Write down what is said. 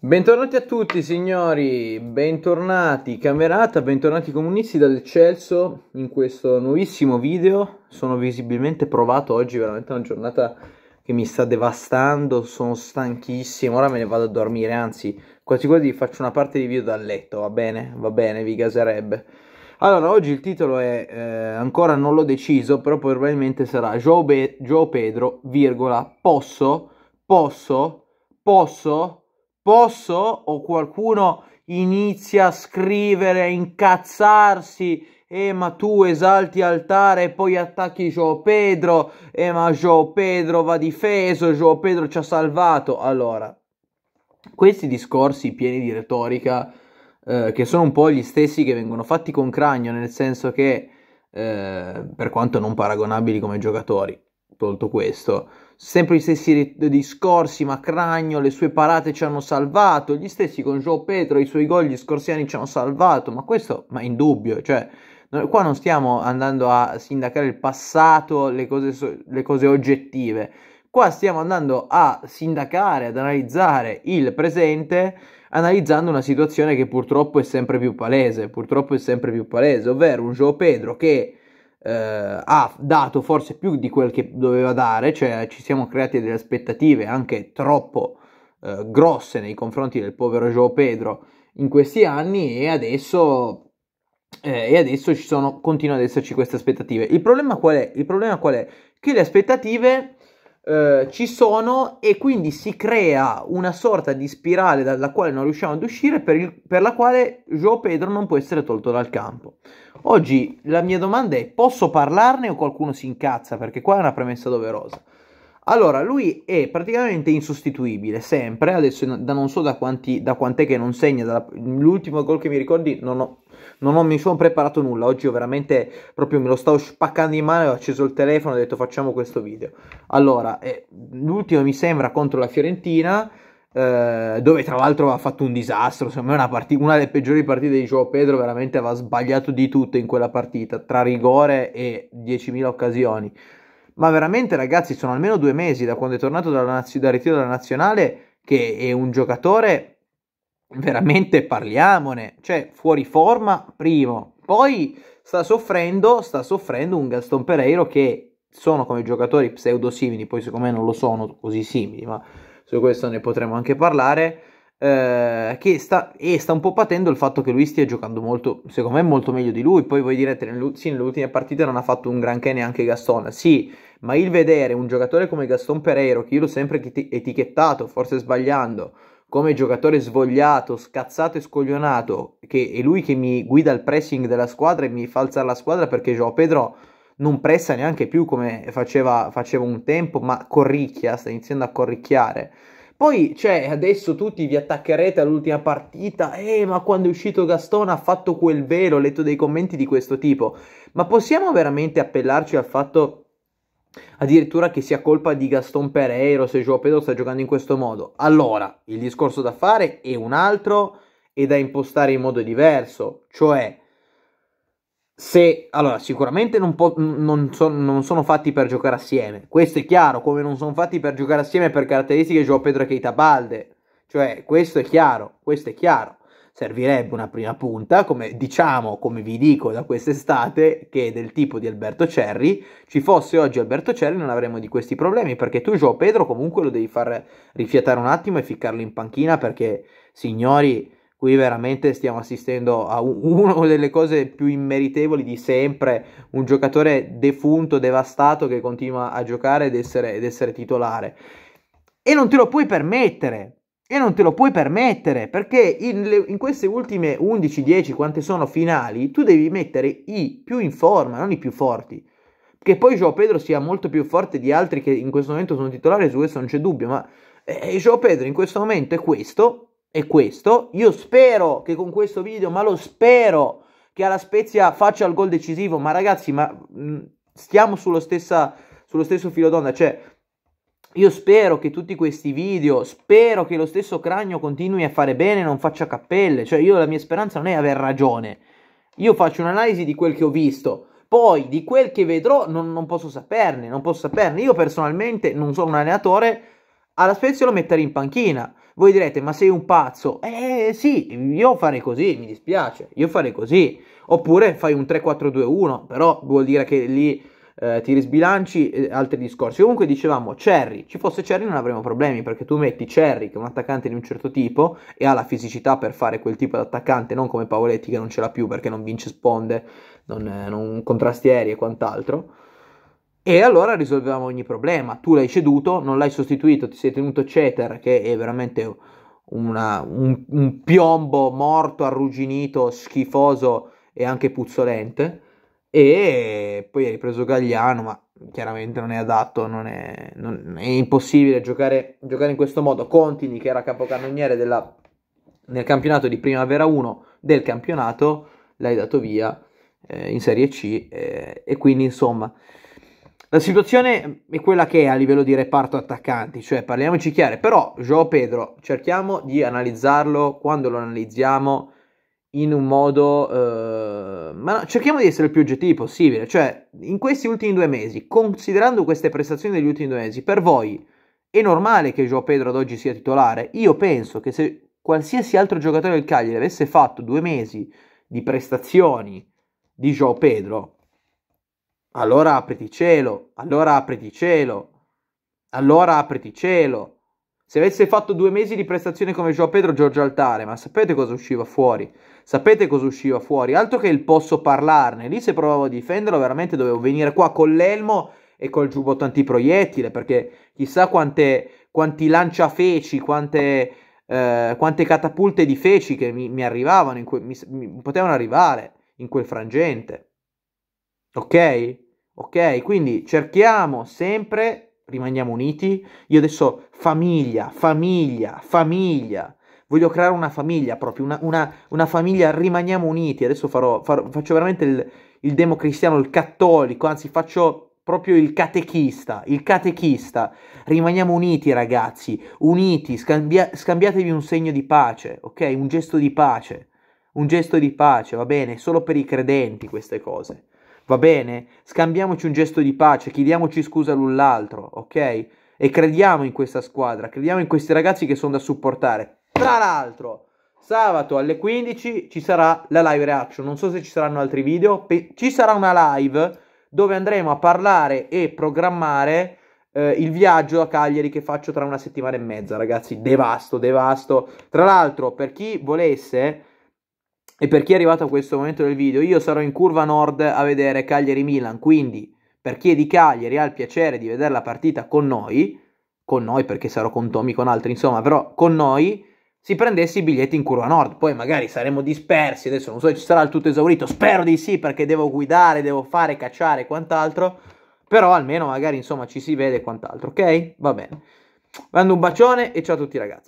Bentornati a tutti signori, bentornati camerata, bentornati comunisti dal Celso in questo nuovissimo video. Sono visibilmente provato oggi, veramente una giornata che mi sta devastando, sono stanchissimo, ora me ne vado a dormire, anzi quasi quasi faccio una parte di video dal letto, va bene, va bene, vi gaserebbe. Allora, oggi il titolo è, eh, ancora non l'ho deciso, però probabilmente sarà Joe, Pedro, virgola, posso, posso, posso posso o qualcuno inizia a scrivere, a incazzarsi, eh ma tu esalti altare e poi attacchi Gio Pedro, eh ma Gio Pedro va difeso, Gio Pedro ci ha salvato. Allora, questi discorsi pieni di retorica, eh, che sono un po' gli stessi che vengono fatti con Cragno, nel senso che, eh, per quanto non paragonabili come giocatori, tolto questo. Sempre gli stessi discorsi, Macragno, le sue parate ci hanno salvato, gli stessi con Joe Petro, i suoi gol gli scorsi anni ci hanno salvato, ma questo, ma in dubbio, cioè, noi, qua non stiamo andando a sindacare il passato, le cose, le cose oggettive, qua stiamo andando a sindacare, ad analizzare il presente, analizzando una situazione che purtroppo è sempre più palese, purtroppo è sempre più palese, ovvero un Joe Pedro che eh, ha dato forse più di quel che doveva dare, cioè ci siamo creati delle aspettative anche troppo eh, grosse nei confronti del povero Joe Pedro in questi anni e adesso eh, e adesso ci sono, continuano ad esserci queste aspettative. Il problema qual è? Il problema qual è? Che le aspettative eh, ci sono e quindi si crea una sorta di spirale dalla quale non riusciamo ad uscire per, il, per la quale Joe Pedro non può essere tolto dal campo. Oggi la mia domanda è posso parlarne o qualcuno si incazza? Perché qua è una premessa doverosa. Allora, lui è praticamente insostituibile, sempre, adesso da non so da, quanti, da quant'è che non segna, l'ultimo gol che mi ricordi non, ho, non ho, mi sono preparato nulla, oggi ho veramente proprio me lo stavo spaccando in mano, ho acceso il telefono e ho detto facciamo questo video. Allora, eh, l'ultimo mi sembra contro la Fiorentina, eh, dove tra l'altro ha fatto un disastro, secondo me una, partita, una delle peggiori partite di gioco, Pedro, veramente aveva sbagliato di tutto in quella partita, tra rigore e 10.000 occasioni. Ma veramente, ragazzi, sono almeno due mesi da quando è tornato dalla naz- dal ritiro della nazionale che è un giocatore veramente parliamone, cioè fuori forma, primo. Poi sta soffrendo, sta soffrendo un Gaston Pereiro che sono come giocatori pseudo simili, poi secondo me non lo sono così simili, ma su questo ne potremo anche parlare eh, che sta, e sta un po' patendo il fatto che lui stia giocando molto, secondo me molto meglio di lui. Poi voi direte, sì, nelle ultime partite non ha fatto un granché neanche Gaston. Sì, ma il vedere un giocatore come Gaston Pereiro, che io l'ho sempre etichettato, forse sbagliando, come giocatore svogliato, scazzato e scoglionato, che è lui che mi guida il pressing della squadra e mi fa alzare la squadra perché Joao Pedro non pressa neanche più come faceva, faceva un tempo, ma corricchia, sta iniziando a corricchiare. Poi, cioè, adesso tutti vi attaccherete all'ultima partita, eh, ma quando è uscito Gastone ha fatto quel velo, ho letto dei commenti di questo tipo. Ma possiamo veramente appellarci al fatto addirittura che sia colpa di Gaston Pereiro se Joao Pedro sta giocando in questo modo? Allora, il discorso da fare è un altro e da impostare in modo diverso, cioè se allora sicuramente non, po- non, so- non, sono fatti per giocare assieme questo è chiaro come non sono fatti per giocare assieme per caratteristiche Joao Pedro e Keita Balde cioè questo è chiaro questo è chiaro servirebbe una prima punta come diciamo come vi dico da quest'estate che è del tipo di Alberto Cerri ci fosse oggi Alberto Cerri non avremmo di questi problemi perché tu Joao Pedro comunque lo devi far rifiatare un attimo e ficcarlo in panchina perché signori qui veramente stiamo assistendo a una delle cose più immeritevoli di sempre, un giocatore defunto, devastato che continua a giocare ed essere, ed essere titolare. E non te lo puoi permettere, e non te lo puoi permettere, perché in, le, in queste ultime 11, 10, quante sono finali, tu devi mettere i più in forma, non i più forti. Che poi Joao Pedro sia molto più forte di altri che in questo momento sono titolari, su questo non c'è dubbio, ma eh, Joao Pedro in questo momento è questo, è questo. Io spero che con questo video, ma lo spero, che alla Spezia faccia il gol decisivo. Ma ragazzi, ma mm, stiamo sullo, stessa, sullo stesso filo d'onda. Cioè, io spero che tutti questi video, spero che lo stesso Cragno continui a fare bene, non faccia cappelle. Cioè, io la mia speranza non è aver ragione. Io faccio un'analisi di quel che ho visto. Poi di quel che vedrò non, non posso saperne, non posso saperne. Io personalmente non sono un allenatore, alla Spezia lo metterei in panchina. Voi direte, ma sei un pazzo? Eh sì, io farei così, mi dispiace, io farei così. Oppure fai un 3-4-2-1, però vuol dire che lì eh, ti risbilanci eh, altri discorsi. Comunque dicevamo, Cherry, ci fosse Cherry non avremmo problemi, perché tu metti Cherry, che è un attaccante di un certo tipo, e ha la fisicità per fare quel tipo di attaccante, non come Pavoletti che non ce l'ha più perché non vince sponde, non, eh, non contrastieri e quant'altro e allora risolvevamo ogni problema. Tu l'hai ceduto, non l'hai sostituito, ti sei tenuto Ceter, che è veramente una, un, un piombo morto, arrugginito, schifoso e anche puzzolente. E poi hai preso Gagliano, ma chiaramente non è adatto, non è, non, è impossibile giocare, giocare, in questo modo. Contini, che era capocannoniere della, nel campionato di Primavera 1 del campionato, l'hai dato via eh, in Serie C eh, e quindi insomma la situazione è quella che è a livello di reparto attaccanti, cioè parliamoci chiare, però Joao Pedro cerchiamo di analizzarlo quando lo analizziamo in un modo... Eh, ma no, cerchiamo di essere il più oggettivi possibile, cioè in questi ultimi due mesi, considerando queste prestazioni degli ultimi due mesi, per voi è normale che Joao Pedro ad oggi sia titolare? Io penso che se qualsiasi altro giocatore del Cagliari avesse fatto due mesi di prestazioni di Joao Pedro, allora apriti cielo, allora apriti cielo, allora apriti cielo. Se avesse fatto due mesi di prestazione come Gio Pedro Giorgio Altare, ma sapete cosa usciva fuori? Sapete cosa usciva fuori? Altro che il posso parlarne, lì se provavo a difenderlo veramente dovevo venire qua con l'elmo e col giubbotto antiproiettile, perché chissà quante, quanti lanciafeci, quante, eh, quante catapulte di feci che mi, mi arrivavano, que, mi, mi potevano arrivare in quel frangente. Ok? Ok? Quindi cerchiamo sempre, rimaniamo uniti. Io adesso famiglia, famiglia, famiglia. Voglio creare una famiglia proprio, una, una, una famiglia, rimaniamo uniti. Adesso farò, farò, faccio veramente il, il democristiano, il cattolico, anzi faccio proprio il catechista, il catechista. Rimaniamo uniti ragazzi, uniti, scambia- scambiatevi un segno di pace, ok? Un gesto di pace, un gesto di pace, va bene? Solo per i credenti queste cose. Va bene? Scambiamoci un gesto di pace, chiediamoci scusa l'un l'altro, ok? E crediamo in questa squadra, crediamo in questi ragazzi che sono da supportare. Tra l'altro, sabato alle 15 ci sarà la live reaction. Non so se ci saranno altri video. ci sarà una live dove andremo a parlare e programmare eh, il viaggio a Cagliari che faccio tra una settimana e mezza, ragazzi. Devasto, devasto. Tra l'altro, per chi volesse e per chi è arrivato a questo momento del video, io sarò in curva nord a vedere Cagliari-Milan, quindi per chi è di Cagliari ha il piacere di vedere la partita con noi, con noi perché sarò con Tommy, con altri, insomma, però con noi si prendesse i biglietti in curva nord, poi magari saremo dispersi, adesso non so se ci sarà il tutto esaurito, spero di sì perché devo guidare, devo fare, cacciare e quant'altro, però almeno magari insomma ci si vede e quant'altro, ok? Va bene. Mando un bacione e ciao a tutti ragazzi.